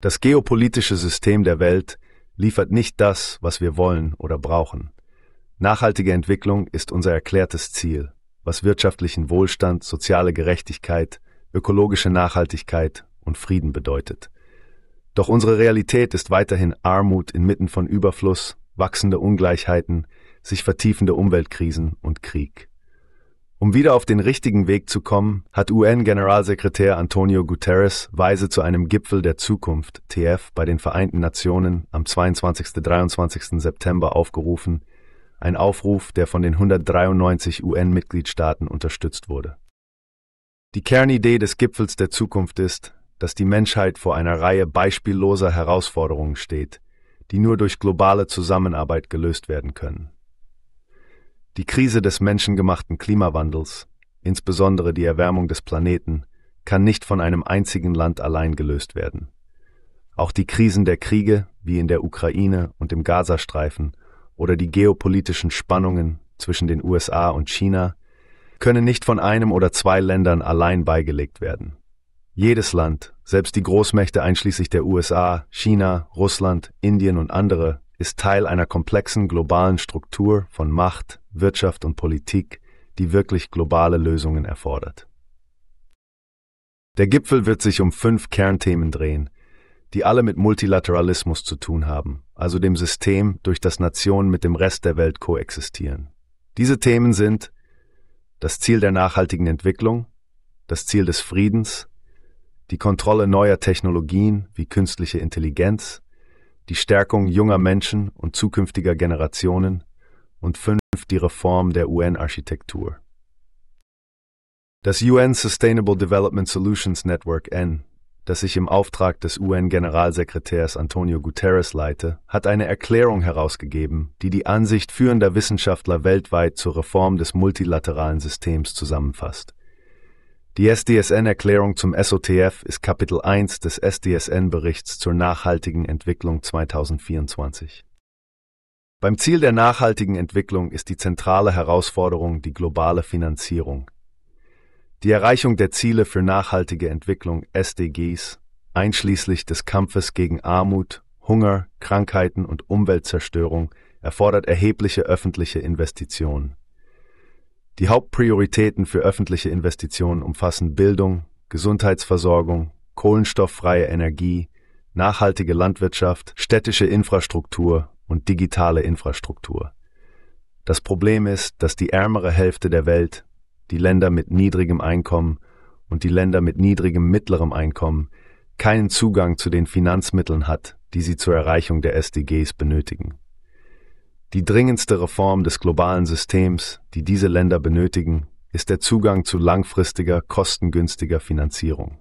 Das geopolitische System der Welt liefert nicht das, was wir wollen oder brauchen. Nachhaltige Entwicklung ist unser erklärtes Ziel, was wirtschaftlichen Wohlstand, soziale Gerechtigkeit, ökologische Nachhaltigkeit und Frieden bedeutet. Doch unsere Realität ist weiterhin Armut inmitten von Überfluss, wachsende Ungleichheiten, sich vertiefende Umweltkrisen und Krieg. Um wieder auf den richtigen Weg zu kommen, hat UN-Generalsekretär Antonio Guterres Weise zu einem Gipfel der Zukunft TF bei den Vereinten Nationen am 22. 23. September aufgerufen, ein Aufruf, der von den 193 UN-Mitgliedstaaten unterstützt wurde. Die Kernidee des Gipfels der Zukunft ist, dass die Menschheit vor einer Reihe beispielloser Herausforderungen steht, die nur durch globale Zusammenarbeit gelöst werden können. Die Krise des menschengemachten Klimawandels, insbesondere die Erwärmung des Planeten, kann nicht von einem einzigen Land allein gelöst werden. Auch die Krisen der Kriege, wie in der Ukraine und im Gazastreifen, oder die geopolitischen Spannungen zwischen den USA und China, können nicht von einem oder zwei Ländern allein beigelegt werden. Jedes Land, selbst die Großmächte einschließlich der USA, China, Russland, Indien und andere, ist Teil einer komplexen globalen Struktur von Macht, Wirtschaft und Politik, die wirklich globale Lösungen erfordert. Der Gipfel wird sich um fünf Kernthemen drehen, die alle mit Multilateralismus zu tun haben, also dem System, durch das Nationen mit dem Rest der Welt koexistieren. Diese Themen sind das Ziel der nachhaltigen Entwicklung, das Ziel des Friedens, die Kontrolle neuer Technologien wie künstliche Intelligenz, die Stärkung junger Menschen und zukünftiger Generationen und fünf die Reform der UN-Architektur. Das UN Sustainable Development Solutions Network N, das ich im Auftrag des UN-Generalsekretärs Antonio Guterres leite, hat eine Erklärung herausgegeben, die die Ansicht führender Wissenschaftler weltweit zur Reform des multilateralen Systems zusammenfasst. Die SDSN-Erklärung zum SOTF ist Kapitel 1 des SDSN-Berichts zur nachhaltigen Entwicklung 2024. Beim Ziel der nachhaltigen Entwicklung ist die zentrale Herausforderung die globale Finanzierung. Die Erreichung der Ziele für nachhaltige Entwicklung SDGs, einschließlich des Kampfes gegen Armut, Hunger, Krankheiten und Umweltzerstörung, erfordert erhebliche öffentliche Investitionen. Die Hauptprioritäten für öffentliche Investitionen umfassen Bildung, Gesundheitsversorgung, kohlenstofffreie Energie, nachhaltige Landwirtschaft, städtische Infrastruktur und digitale Infrastruktur. Das Problem ist, dass die ärmere Hälfte der Welt, die Länder mit niedrigem Einkommen und die Länder mit niedrigem mittlerem Einkommen, keinen Zugang zu den Finanzmitteln hat, die sie zur Erreichung der SDGs benötigen. Die dringendste Reform des globalen Systems, die diese Länder benötigen, ist der Zugang zu langfristiger, kostengünstiger Finanzierung.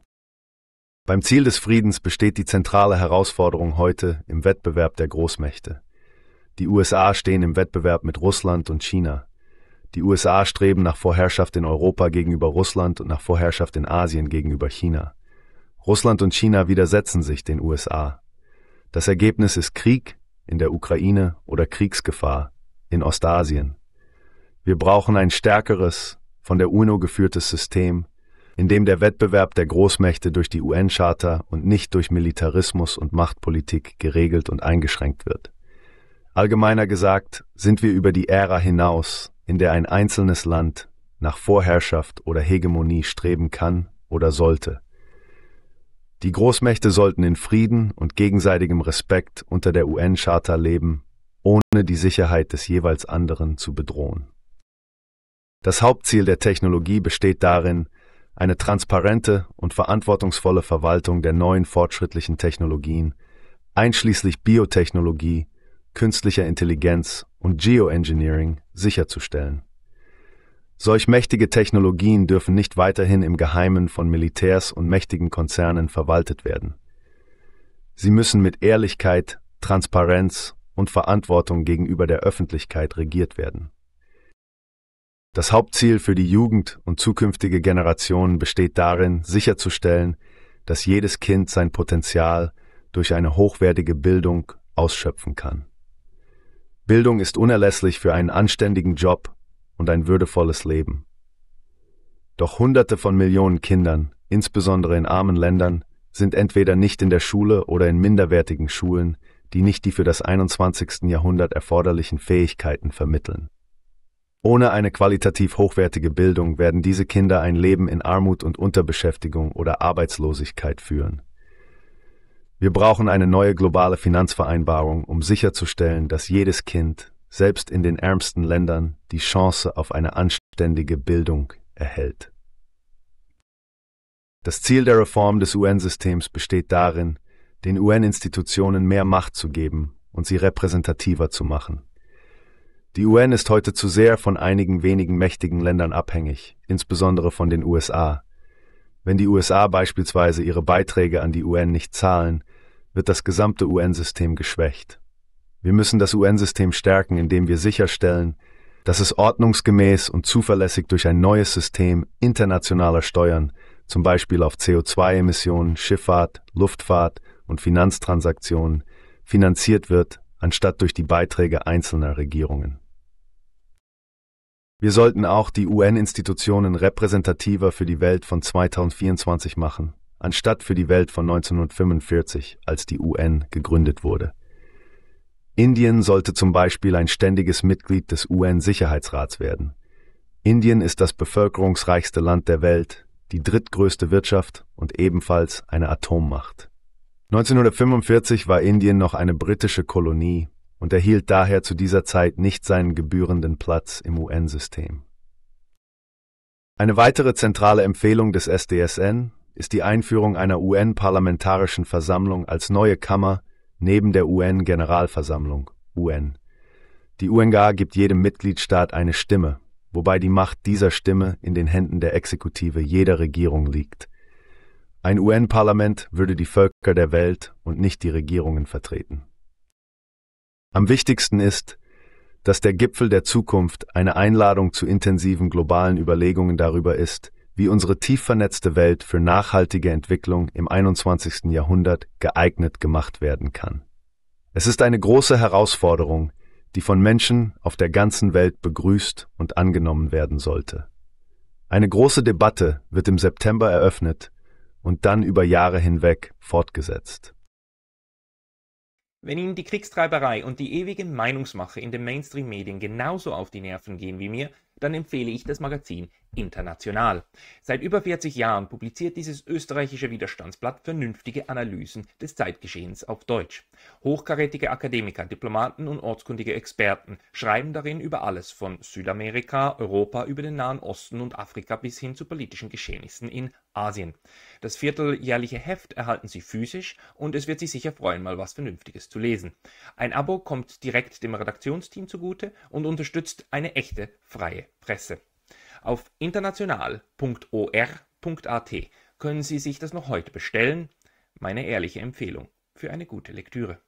Beim Ziel des Friedens besteht die zentrale Herausforderung heute im Wettbewerb der Großmächte. Die USA stehen im Wettbewerb mit Russland und China. Die USA streben nach Vorherrschaft in Europa gegenüber Russland und nach Vorherrschaft in Asien gegenüber China. Russland und China widersetzen sich den USA. Das Ergebnis ist Krieg, in der Ukraine oder Kriegsgefahr in Ostasien. Wir brauchen ein stärkeres, von der UNO geführtes System, in dem der Wettbewerb der Großmächte durch die UN-Charta und nicht durch Militarismus und Machtpolitik geregelt und eingeschränkt wird. Allgemeiner gesagt sind wir über die Ära hinaus, in der ein einzelnes Land nach Vorherrschaft oder Hegemonie streben kann oder sollte. Die Großmächte sollten in Frieden und gegenseitigem Respekt unter der UN-Charta leben, ohne die Sicherheit des jeweils anderen zu bedrohen. Das Hauptziel der Technologie besteht darin, eine transparente und verantwortungsvolle Verwaltung der neuen fortschrittlichen Technologien, einschließlich Biotechnologie, künstlicher Intelligenz und Geoengineering, sicherzustellen. Solch mächtige Technologien dürfen nicht weiterhin im Geheimen von Militärs und mächtigen Konzernen verwaltet werden. Sie müssen mit Ehrlichkeit, Transparenz und Verantwortung gegenüber der Öffentlichkeit regiert werden. Das Hauptziel für die Jugend und zukünftige Generationen besteht darin, sicherzustellen, dass jedes Kind sein Potenzial durch eine hochwertige Bildung ausschöpfen kann. Bildung ist unerlässlich für einen anständigen Job und ein würdevolles Leben. Doch Hunderte von Millionen Kindern, insbesondere in armen Ländern, sind entweder nicht in der Schule oder in minderwertigen Schulen, die nicht die für das 21. Jahrhundert erforderlichen Fähigkeiten vermitteln. Ohne eine qualitativ hochwertige Bildung werden diese Kinder ein Leben in Armut und Unterbeschäftigung oder Arbeitslosigkeit führen. Wir brauchen eine neue globale Finanzvereinbarung, um sicherzustellen, dass jedes Kind selbst in den ärmsten Ländern, die Chance auf eine anständige Bildung erhält. Das Ziel der Reform des UN-Systems besteht darin, den UN-Institutionen mehr Macht zu geben und sie repräsentativer zu machen. Die UN ist heute zu sehr von einigen wenigen mächtigen Ländern abhängig, insbesondere von den USA. Wenn die USA beispielsweise ihre Beiträge an die UN nicht zahlen, wird das gesamte UN-System geschwächt. Wir müssen das UN-System stärken, indem wir sicherstellen, dass es ordnungsgemäß und zuverlässig durch ein neues System internationaler Steuern, zum Beispiel auf CO2-Emissionen, Schifffahrt, Luftfahrt und Finanztransaktionen, finanziert wird, anstatt durch die Beiträge einzelner Regierungen. Wir sollten auch die UN-Institutionen repräsentativer für die Welt von 2024 machen, anstatt für die Welt von 1945, als die UN gegründet wurde. Indien sollte zum Beispiel ein ständiges Mitglied des UN-Sicherheitsrats werden. Indien ist das bevölkerungsreichste Land der Welt, die drittgrößte Wirtschaft und ebenfalls eine Atommacht. 1945 war Indien noch eine britische Kolonie und erhielt daher zu dieser Zeit nicht seinen gebührenden Platz im UN-System. Eine weitere zentrale Empfehlung des SDSN ist die Einführung einer UN-parlamentarischen Versammlung als neue Kammer neben der UN-Generalversammlung UN. Die UNGA gibt jedem Mitgliedstaat eine Stimme, wobei die Macht dieser Stimme in den Händen der Exekutive jeder Regierung liegt. Ein UN-Parlament würde die Völker der Welt und nicht die Regierungen vertreten. Am wichtigsten ist, dass der Gipfel der Zukunft eine Einladung zu intensiven globalen Überlegungen darüber ist, wie unsere tief vernetzte Welt für nachhaltige Entwicklung im 21. Jahrhundert geeignet gemacht werden kann. Es ist eine große Herausforderung, die von Menschen auf der ganzen Welt begrüßt und angenommen werden sollte. Eine große Debatte wird im September eröffnet und dann über Jahre hinweg fortgesetzt. Wenn Ihnen die Kriegstreiberei und die ewige Meinungsmache in den Mainstream-Medien genauso auf die Nerven gehen wie mir, dann empfehle ich das Magazin International. Seit über 40 Jahren publiziert dieses österreichische Widerstandsblatt vernünftige Analysen des Zeitgeschehens auf Deutsch. Hochkarätige Akademiker, Diplomaten und ortskundige Experten schreiben darin über alles von Südamerika, Europa, über den Nahen Osten und Afrika bis hin zu politischen Geschehnissen in Asien. Das vierteljährliche Heft erhalten Sie physisch und es wird Sie sicher freuen, mal was Vernünftiges zu lesen. Ein Abo kommt direkt dem Redaktionsteam zugute und unterstützt eine echte freie Presse. Auf international.or.at können Sie sich das noch heute bestellen. Meine ehrliche Empfehlung für eine gute Lektüre.